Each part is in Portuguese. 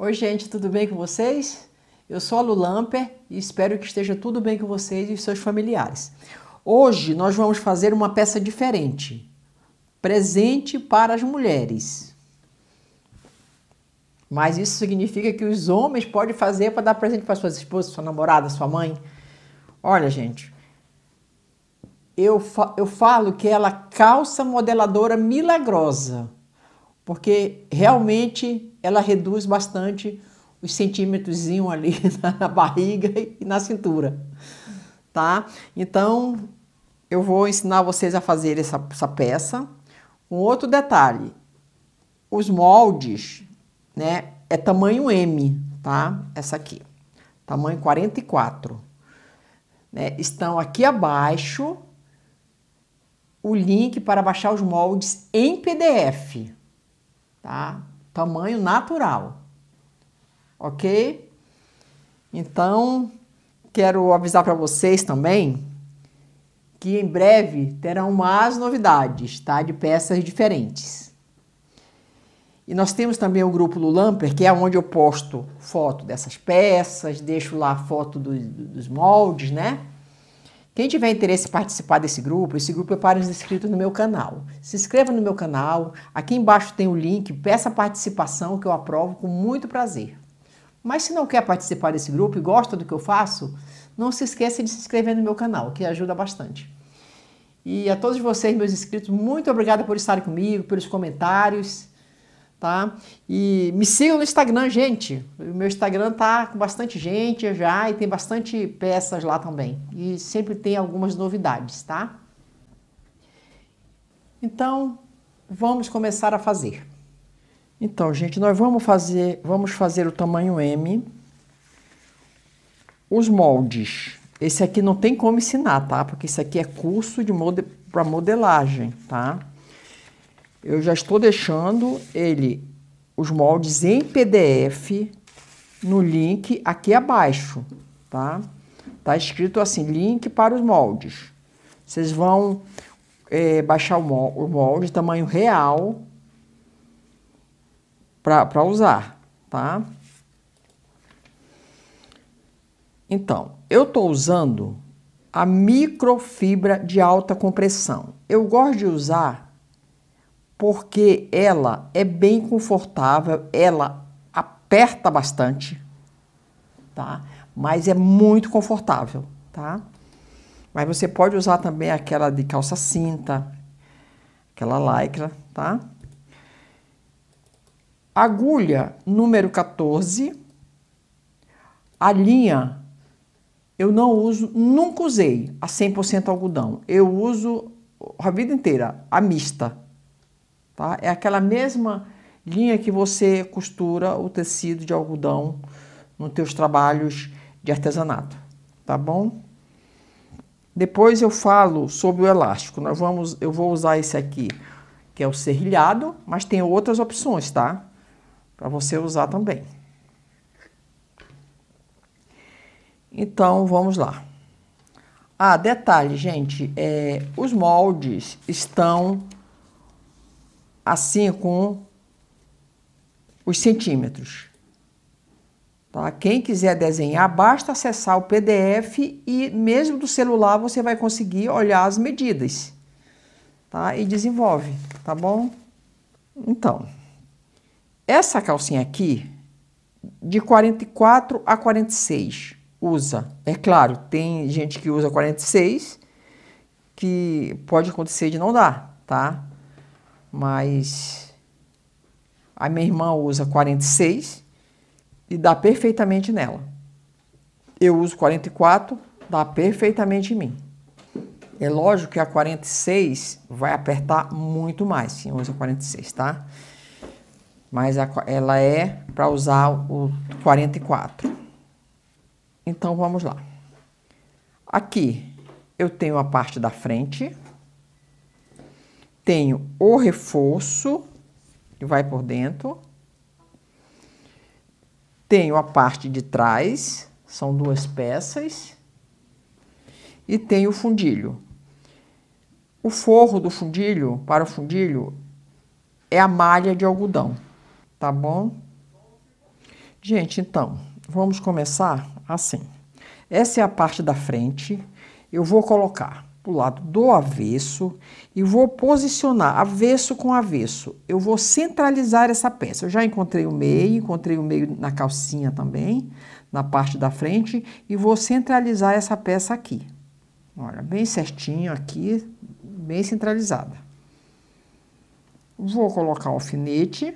Oi, gente, tudo bem com vocês? Eu sou a Lu e espero que esteja tudo bem com vocês e seus familiares. Hoje nós vamos fazer uma peça diferente. Presente para as mulheres. Mas isso significa que os homens podem fazer para dar presente para suas esposas, sua namorada, sua mãe. Olha, gente, eu, fa eu falo que ela calça modeladora milagrosa porque realmente ela reduz bastante os centímetros ali na barriga e na cintura, tá? Então, eu vou ensinar vocês a fazer essa, essa peça. Um outro detalhe, os moldes, né, é tamanho M, tá? Essa aqui, tamanho 44. Né? Estão aqui abaixo o link para baixar os moldes em PDF, tá? Tamanho natural, ok? Então, quero avisar para vocês também que em breve terão mais novidades, tá? De peças diferentes. E nós temos também o grupo Lulamper, que é onde eu posto foto dessas peças, deixo lá foto do, do, dos moldes, né? Quem tiver interesse em participar desse grupo, esse grupo é para os inscritos no meu canal. Se inscreva no meu canal, aqui embaixo tem o link, peça participação que eu aprovo com muito prazer. Mas se não quer participar desse grupo e gosta do que eu faço, não se esqueça de se inscrever no meu canal, que ajuda bastante. E a todos vocês, meus inscritos, muito obrigada por estarem comigo, pelos comentários tá? E me sigam no Instagram, gente. O meu Instagram tá com bastante gente já e tem bastante peças lá também. E sempre tem algumas novidades, tá? Então, vamos começar a fazer. Então, gente, nós vamos fazer, vamos fazer o tamanho M. Os moldes. Esse aqui não tem como ensinar, tá? Porque isso aqui é curso de mode, para modelagem, tá? eu já estou deixando ele, os moldes em PDF no link aqui abaixo, tá? Tá escrito assim, link para os moldes. Vocês vão é, baixar o molde tamanho real para usar, tá? Então, eu estou usando a microfibra de alta compressão. Eu gosto de usar porque ela é bem confortável, ela aperta bastante, tá? Mas é muito confortável, tá? Mas você pode usar também aquela de calça cinta, aquela lycra, tá? Agulha número 14, a linha eu não uso, nunca usei a 100% algodão. Eu uso a vida inteira a mista, Tá? É aquela mesma linha que você costura o tecido de algodão nos teus trabalhos de artesanato, tá bom? Depois eu falo sobre o elástico. Nós vamos, eu vou usar esse aqui, que é o serrilhado, mas tem outras opções, tá? Para você usar também. Então, vamos lá. Ah, detalhe, gente, é, os moldes estão assim com os centímetros. Tá? Quem quiser desenhar, basta acessar o PDF e mesmo do celular você vai conseguir olhar as medidas. Tá? E desenvolve, tá bom? Então, essa calcinha aqui, de 44 a 46, usa. É claro, tem gente que usa 46, que pode acontecer de não dar, tá? Mas a minha irmã usa 46 e dá perfeitamente nela. Eu uso 44, dá perfeitamente em mim. É lógico que a 46 vai apertar muito mais, quem usa 46, tá? Mas a, ela é para usar o 44. Então vamos lá. Aqui eu tenho a parte da frente, tenho o reforço, que vai por dentro. Tenho a parte de trás, são duas peças. E tenho o fundilho. O forro do fundilho, para o fundilho, é a malha de algodão, tá bom? Gente, então, vamos começar assim. Essa é a parte da frente. Eu vou colocar para o lado do avesso e vou posicionar avesso com avesso. Eu vou centralizar essa peça. Eu já encontrei o meio, encontrei o meio na calcinha também, na parte da frente, e vou centralizar essa peça aqui. Olha, bem certinho aqui, bem centralizada. Vou colocar o alfinete.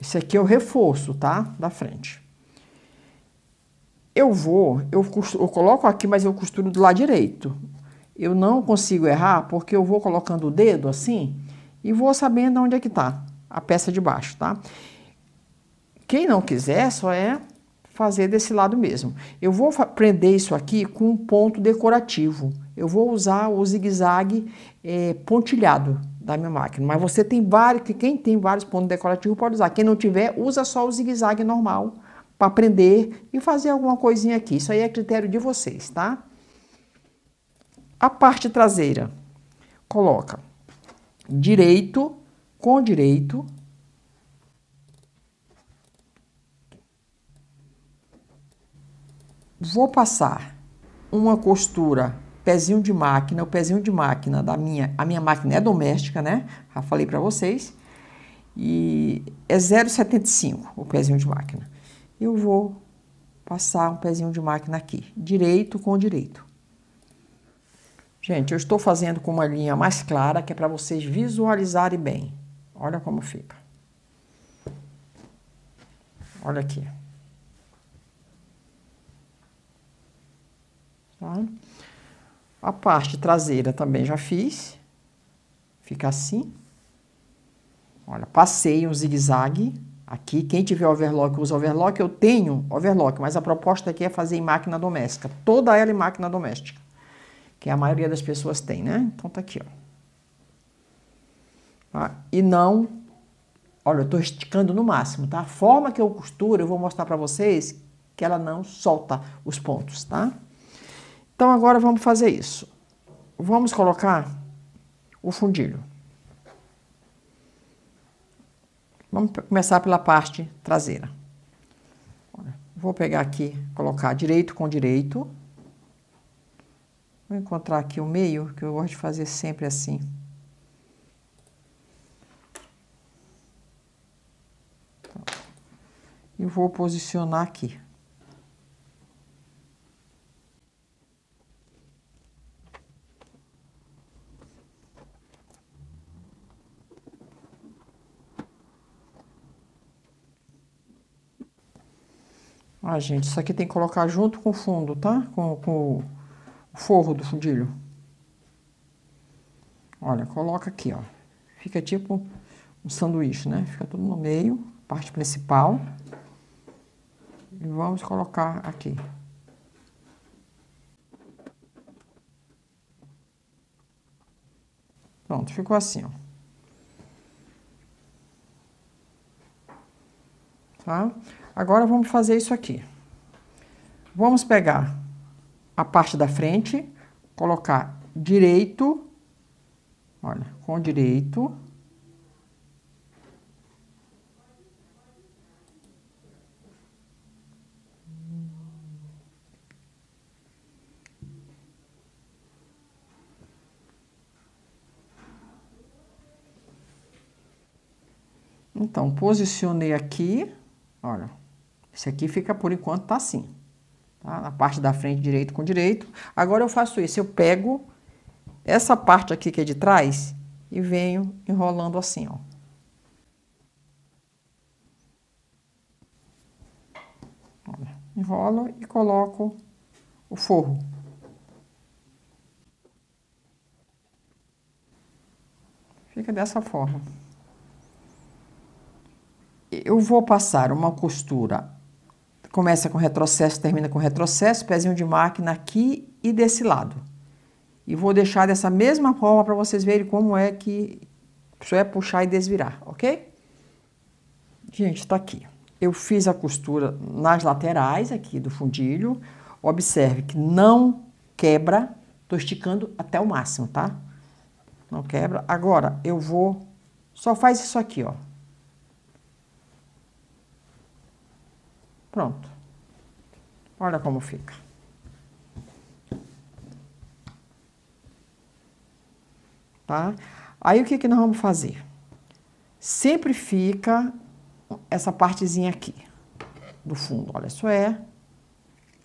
Esse aqui é o reforço, tá? Da frente. Eu vou, eu, costuro, eu coloco aqui, mas eu costuro do lado direito. Eu não consigo errar porque eu vou colocando o dedo assim e vou sabendo onde é que tá a peça de baixo, tá? Quem não quiser, só é fazer desse lado mesmo. Eu vou prender isso aqui com um ponto decorativo. Eu vou usar o zigue-zague é, pontilhado da minha máquina. Mas você tem vários, quem tem vários pontos decorativos pode usar. Quem não tiver, usa só o zigue-zague normal para aprender e fazer alguma coisinha aqui. Isso aí é critério de vocês, tá? A parte traseira coloca direito com direito vou passar uma costura pezinho de máquina, o pezinho de máquina da minha, a minha máquina é doméstica, né? Já falei para vocês. E é 0,75 o pezinho de máquina eu vou passar um pezinho de máquina aqui, direito com direito. Gente, eu estou fazendo com uma linha mais clara, que é para vocês visualizarem bem. Olha como fica. Olha aqui. Tá? A parte traseira também já fiz. Fica assim. Olha, passei um zigue-zague Aqui, quem tiver overlock usa overlock, eu tenho overlock, mas a proposta aqui é fazer em máquina doméstica, toda ela em máquina doméstica, que a maioria das pessoas tem, né? Então tá aqui, ó. Tá? E não, olha, eu tô esticando no máximo, tá? A forma que eu costuro, eu vou mostrar para vocês que ela não solta os pontos, tá? Então agora vamos fazer isso. Vamos colocar o fundilho. Vamos começar pela parte traseira. Vou pegar aqui, colocar direito com direito. Vou encontrar aqui o meio, que eu gosto de fazer sempre assim. E então, vou posicionar aqui. Ah, gente, isso aqui tem que colocar junto com o fundo, tá? Com, com o forro do fundilho. Olha, coloca aqui, ó. Fica tipo um sanduíche, né? Fica tudo no meio, parte principal. E vamos colocar aqui. Pronto, ficou assim, ó. tá? Agora vamos fazer isso aqui. Vamos pegar a parte da frente, colocar direito, olha, com direito. Então, posicionei aqui, Olha, esse aqui fica por enquanto tá assim. Tá? Na parte da frente, direito com direito. Agora eu faço isso, eu pego essa parte aqui que é de trás e venho enrolando assim, ó. Olha, enrolo e coloco o forro. Fica dessa forma eu vou passar uma costura, começa com retrocesso, termina com retrocesso, pezinho de máquina aqui e desse lado. E vou deixar dessa mesma forma para vocês verem como é que só é puxar e desvirar, ok? Gente, tá aqui. Eu fiz a costura nas laterais aqui do fundilho. Observe que não quebra, tô esticando até o máximo, tá? Não quebra. Agora, eu vou... Só faz isso aqui, ó. Pronto. Olha como fica. Tá? Aí o que, que nós vamos fazer? Sempre fica essa partezinha aqui do fundo, olha, só é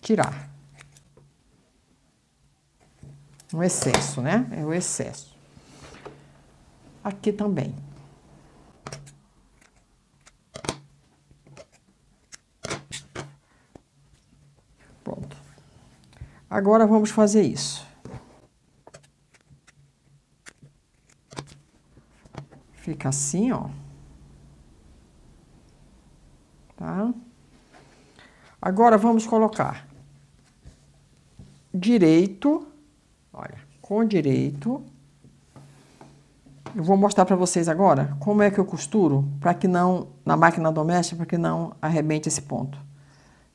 tirar. Um excesso, né? É o excesso. Aqui também. Agora vamos fazer isso. Fica assim, ó. Tá? Agora vamos colocar direito, olha, com direito. Eu vou mostrar para vocês agora como é que eu costuro para que não, na máquina doméstica, para que não arrebente esse ponto.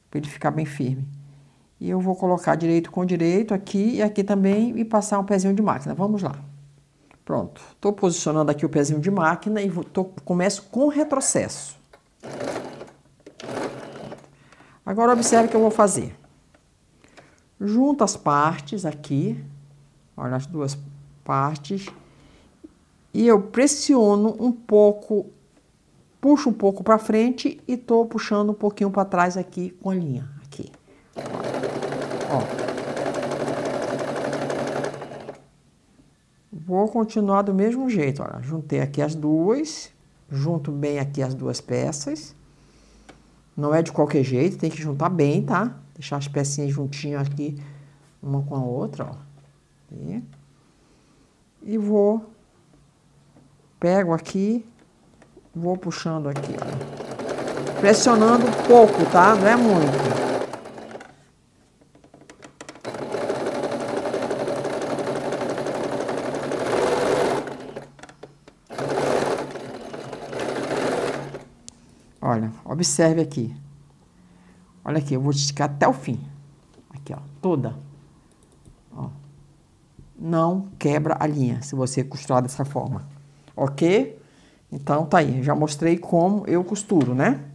Para ele ficar bem firme. E eu vou colocar direito com direito aqui e aqui também e passar um pezinho de máquina. Vamos lá. Pronto. Estou posicionando aqui o pezinho de máquina e vou, tô, começo com retrocesso. Agora observe o que eu vou fazer. Junto as partes aqui, olha as duas partes, e eu pressiono um pouco, puxo um pouco para frente e estou puxando um pouquinho para trás aqui com a linha. Vou continuar do mesmo jeito, olha, juntei aqui as duas, junto bem aqui as duas peças. Não é de qualquer jeito, tem que juntar bem, tá? Deixar as pecinhas juntinhas aqui, uma com a outra, ó. E, e vou, pego aqui, vou puxando aqui, ó. Pressionando pouco, tá? Não é muito. Observe aqui. Olha aqui, eu vou esticar até o fim. Aqui, ó, toda. Ó. Não quebra a linha, se você costurar dessa forma. Ok? Então, tá aí. Já mostrei como eu costuro, né?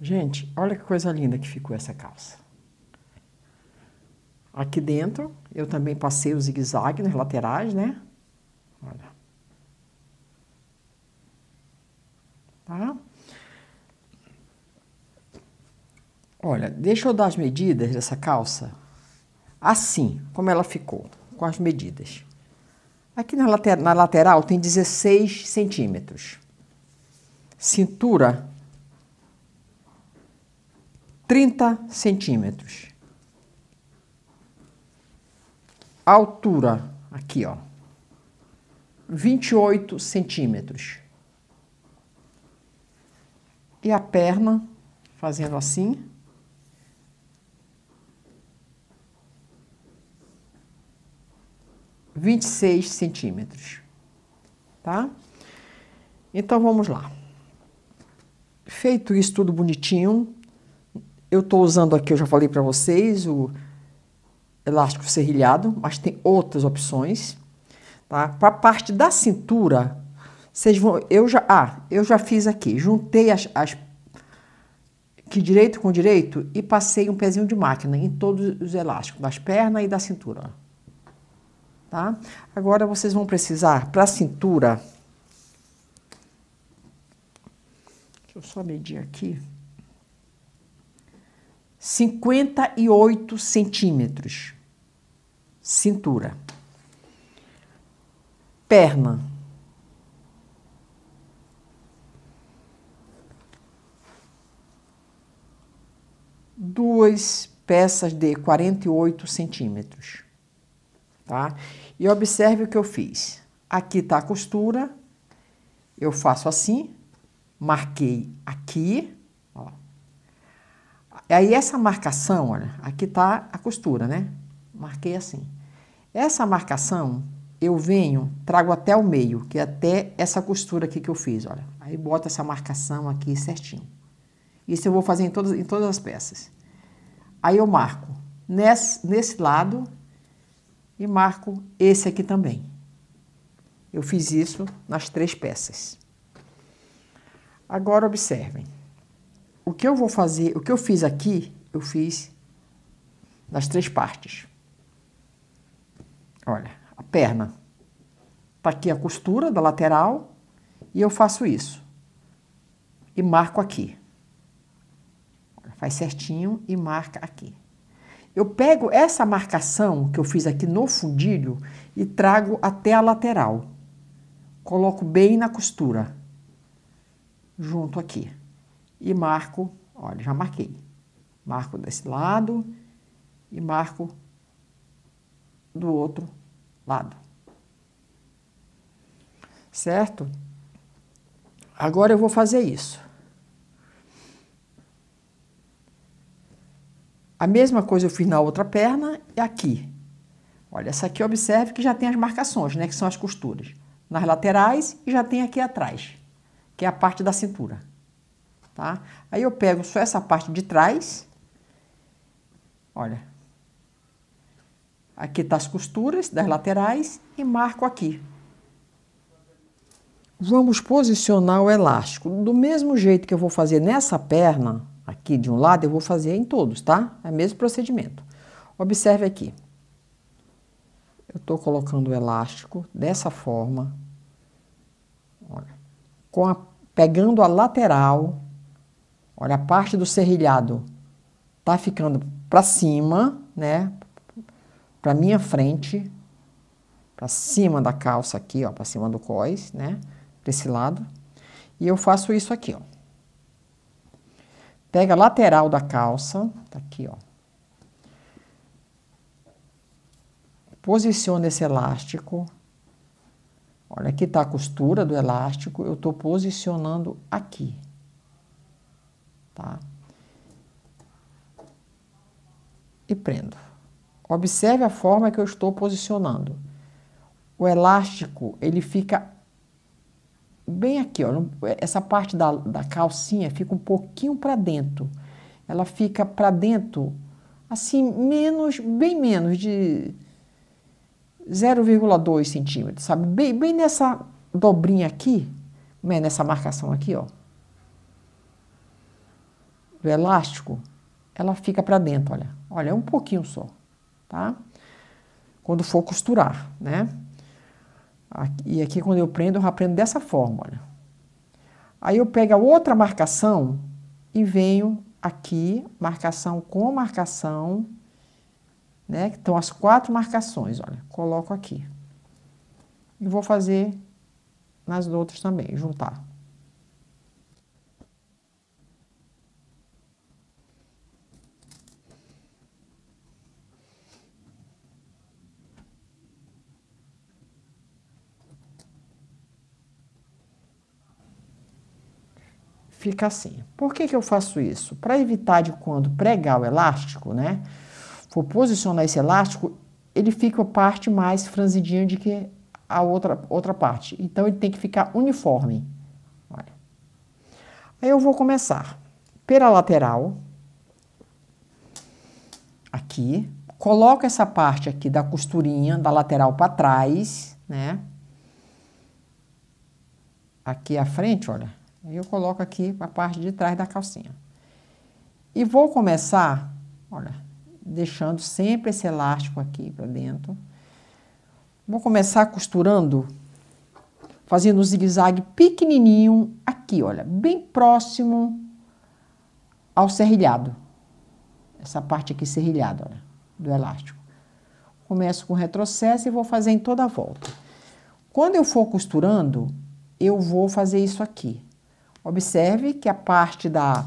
Gente, olha que coisa linda que ficou essa calça. Aqui dentro, eu também passei o zigue-zague nas laterais, né? Olha. tá? Olha, deixa eu dar as medidas dessa calça. Assim, como ela ficou, com as medidas. Aqui na, later, na lateral tem 16 centímetros. Cintura, 30 centímetros. Altura, aqui ó, 28 centímetros e a perna fazendo assim. Vinte e seis centímetros, tá? Então vamos lá. Feito isso tudo bonitinho, eu estou usando aqui, eu já falei para vocês, o elástico serrilhado, mas tem outras opções, tá? Para a parte da cintura, vocês vão. Eu já. Ah, eu já fiz aqui. Juntei as, as que direito com direito e passei um pezinho de máquina em todos os elásticos, das pernas e da cintura. Tá? Agora vocês vão precisar para a cintura. Deixa eu só medir aqui. 58 centímetros. Cintura. Perna duas peças de 48 centímetros, tá? E observe o que eu fiz. Aqui tá a costura, eu faço assim, marquei aqui, ó. Aí essa marcação, olha, aqui tá a costura, né? Marquei assim. Essa marcação eu venho, trago até o meio, que é até essa costura aqui que eu fiz, olha. Aí boto essa marcação aqui certinho. Isso eu vou fazer em todas, em todas as peças. Aí eu marco nesse, nesse lado e marco esse aqui também. Eu fiz isso nas três peças. Agora observem. O que eu vou fazer, o que eu fiz aqui, eu fiz nas três partes. Olha, a perna. Tá aqui a costura da lateral e eu faço isso. E marco aqui. Faz certinho e marca aqui. Eu pego essa marcação que eu fiz aqui no fundilho e trago até a lateral. Coloco bem na costura, junto aqui. E marco, olha, já marquei. Marco desse lado e marco do outro lado. Certo? Agora eu vou fazer isso. A mesma coisa eu fiz na outra perna e aqui. Olha, essa aqui observe que já tem as marcações, né, que são as costuras, nas laterais e já tem aqui atrás, que é a parte da cintura. Tá? Aí eu pego só essa parte de trás, olha, aqui tá as costuras das laterais e marco aqui. Vamos posicionar o elástico. Do mesmo jeito que eu vou fazer nessa perna, aqui de um lado, eu vou fazer em todos, tá? É o mesmo procedimento. Observe aqui. Eu estou colocando o elástico dessa forma, olha, com a, pegando a lateral, olha, a parte do serrilhado tá ficando para cima, né? Para minha frente, para cima da calça aqui, ó, para cima do cós, né? Desse lado. E eu faço isso aqui, ó. Pega a lateral da calça, tá aqui, ó. Posiciona esse elástico. Olha, aqui tá a costura do elástico, eu tô posicionando aqui. Tá? E prendo. Observe a forma que eu estou posicionando. O elástico, ele fica bem aqui, ó, essa parte da, da calcinha fica um pouquinho para dentro. Ela fica para dentro, assim, menos, bem menos de 0,2 centímetros, sabe? Bem, bem nessa dobrinha aqui, né, nessa marcação aqui, ó, do elástico, ela fica para dentro, olha. Olha, é um pouquinho só, tá? Quando for costurar, né? e aqui quando eu prendo, eu aprendo dessa forma, olha. Aí eu pego a outra marcação e venho aqui, marcação com marcação, né? Então as quatro marcações, olha, coloco aqui. E vou fazer nas outras também, juntar. fica assim. Por que, que eu faço isso? Para evitar de quando pregar o elástico, né? For posicionar esse elástico, ele fica a parte mais franzidinha de que a outra, outra parte. Então ele tem que ficar uniforme. Olha. Aí eu vou começar pela lateral, aqui, coloco essa parte aqui da costurinha, da lateral para trás, né? Aqui a frente, olha eu coloco aqui a parte de trás da calcinha. E vou começar, olha, deixando sempre esse elástico aqui para dentro. Vou começar costurando, fazendo um zigue-zague pequenininho aqui, olha, bem próximo ao serrilhado. Essa parte aqui serrilhada, olha, do elástico. Começo com retrocesso e vou fazer em toda a volta. Quando eu for costurando, eu vou fazer isso aqui. Observe que a parte da,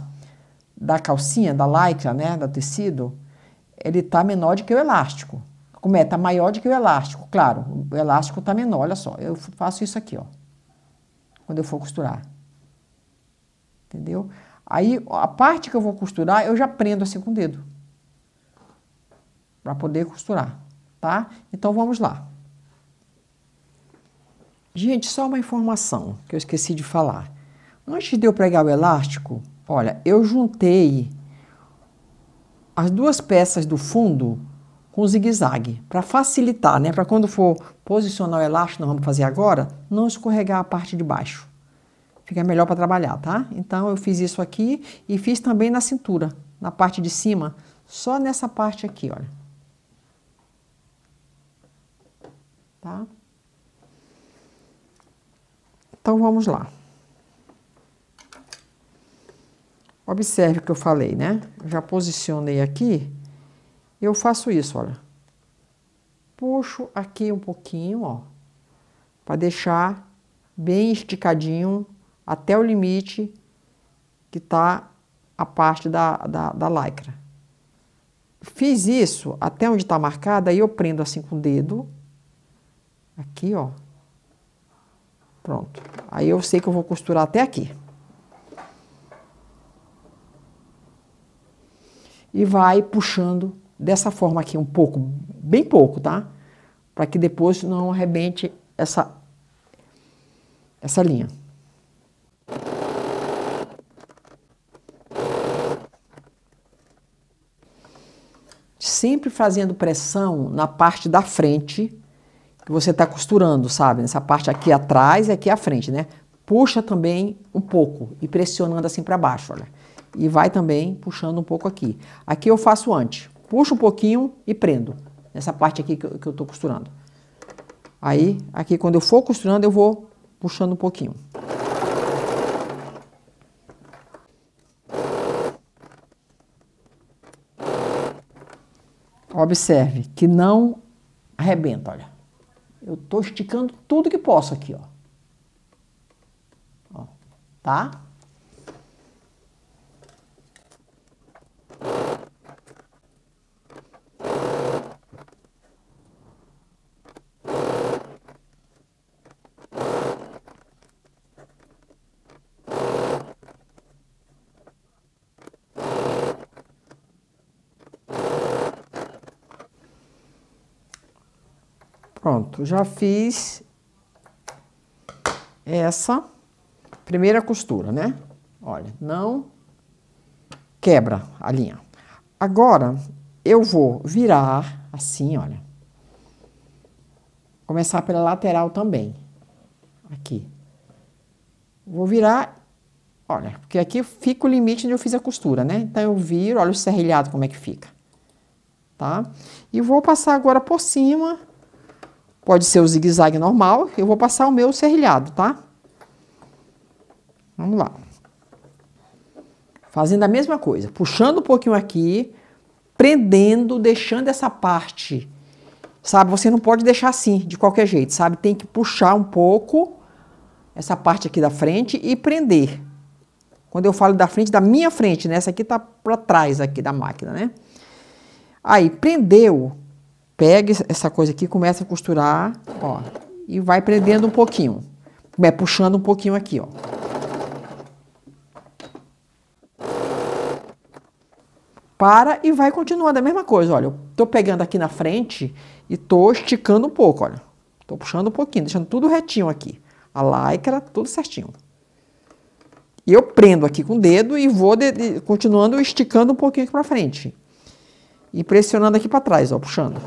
da calcinha, da lycra, né, do tecido, ele tá menor do que o elástico. Como é? Tá maior do que o elástico, claro. O elástico tá menor, olha só. Eu faço isso aqui, ó. Quando eu for costurar. Entendeu? Aí, a parte que eu vou costurar, eu já prendo assim com o dedo. Para poder costurar, tá? Então, vamos lá. Gente, só uma informação que eu esqueci de falar. Antes de eu pregar o elástico, olha, eu juntei as duas peças do fundo com zigue-zague, para facilitar, né? Para quando for posicionar o elástico, nós vamos fazer agora, não escorregar a parte de baixo. Fica melhor para trabalhar, tá? Então eu fiz isso aqui e fiz também na cintura, na parte de cima, só nessa parte aqui, olha. Tá? Então vamos lá. Observe o que eu falei, né? Já posicionei aqui. Eu faço isso, olha. Puxo aqui um pouquinho, ó. Para deixar bem esticadinho até o limite que tá a parte da, da, da lycra. Fiz isso até onde está marcada, aí eu prendo assim com o dedo. Aqui, ó. Pronto. Aí eu sei que eu vou costurar até aqui. e vai puxando dessa forma aqui um pouco, bem pouco, tá? Para que depois não arrebente essa, essa linha. Sempre fazendo pressão na parte da frente que você está costurando, sabe? Nessa parte aqui atrás e aqui à frente, né? Puxa também um pouco e pressionando assim para baixo, olha e vai também puxando um pouco aqui. Aqui eu faço antes, puxo um pouquinho e prendo, nessa parte aqui que eu, que eu tô costurando. Aí, aqui quando eu for costurando, eu vou puxando um pouquinho. Observe que não arrebenta, olha. Eu tô esticando tudo que posso aqui, ó. ó tá? Pronto, já fiz essa primeira costura, né? Olha, não quebra a linha. Agora, eu vou virar assim, olha. Começar pela lateral também. Aqui. Vou virar, olha, porque aqui fica o limite onde eu fiz a costura, né? Então, eu viro, olha o serrilhado como é que fica. Tá? E vou passar agora por cima Pode ser o zigue-zague normal. Eu vou passar o meu serrilhado, tá? Vamos lá. Fazendo a mesma coisa. Puxando um pouquinho aqui. Prendendo, deixando essa parte. Sabe, você não pode deixar assim, de qualquer jeito, sabe? Tem que puxar um pouco essa parte aqui da frente e prender. Quando eu falo da frente, da minha frente, né? Essa aqui tá para trás aqui da máquina, né? Aí, prendeu Pega essa coisa aqui, começa a costurar, ó, e vai prendendo um pouquinho. Vai puxando um pouquinho aqui, ó. Para e vai continuando a mesma coisa, olha. Eu tô pegando aqui na frente e tô esticando um pouco, olha. Tô puxando um pouquinho, deixando tudo retinho aqui. A lycra, tudo certinho. E eu prendo aqui com o dedo e vou de, de, continuando esticando um pouquinho aqui para frente e pressionando aqui para trás, ó, puxando.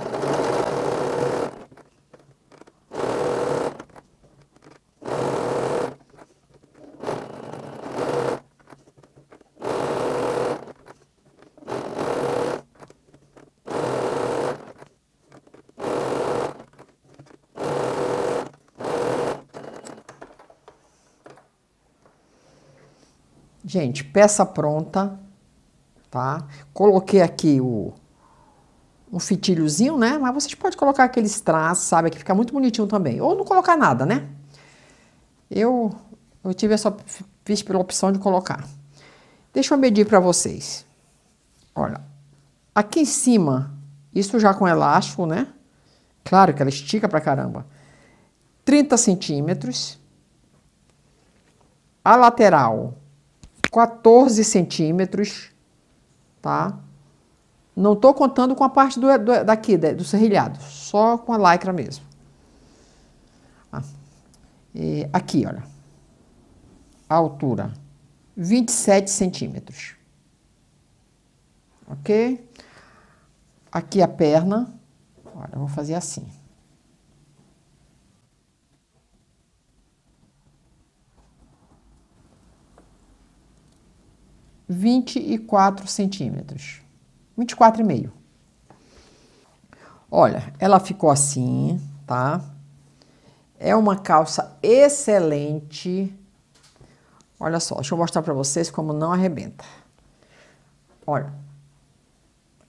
Gente, peça pronta, tá? Coloquei aqui o um fitilhozinho, né? Mas vocês podem colocar aqueles traços, sabe? Que fica muito bonitinho também. Ou não colocar nada, né? Eu, eu tive essa, fiz pela opção de colocar. Deixa eu medir para vocês. Olha, aqui em cima, isso já com elástico, né? Claro que ela estica pra caramba. 30 centímetros. A lateral, 14 centímetros, tá? Não estou contando com a parte do, do, daqui, do serrilhado, só com a lycra mesmo. Ah, aqui, olha. A altura, 27 centímetros. Ok? Aqui a perna, olha, eu vou fazer assim. Vinte e quatro centímetros. 24,5. Olha, ela ficou assim, tá? É uma calça excelente. Olha só, deixa eu mostrar para vocês como não arrebenta. Olha,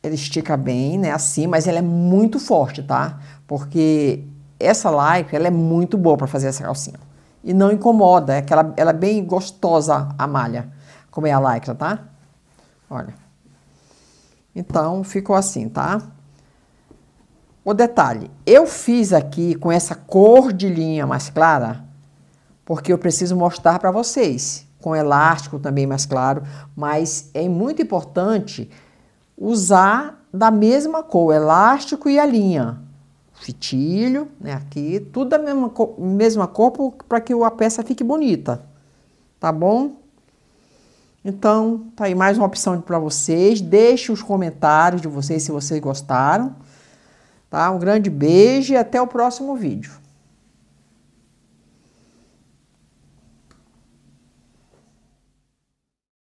ele estica bem, né, assim, mas ela é muito forte, tá? Porque essa lycra, ela é muito boa para fazer essa calcinha. E não incomoda, é aquela ela, ela é bem gostosa a malha, como é a lycra, tá? Olha. Então, ficou assim, tá? O detalhe, eu fiz aqui com essa cor de linha mais clara, porque eu preciso mostrar para vocês, com elástico também mais claro, mas é muito importante usar da mesma cor, elástico e a linha. Fitilho, né, aqui, tudo da mesma cor, mesma cor para que a peça fique bonita, tá bom? Então, tá aí mais uma opção para vocês. Deixe os comentários de vocês se vocês gostaram. Tá? Um grande beijo e até o próximo vídeo.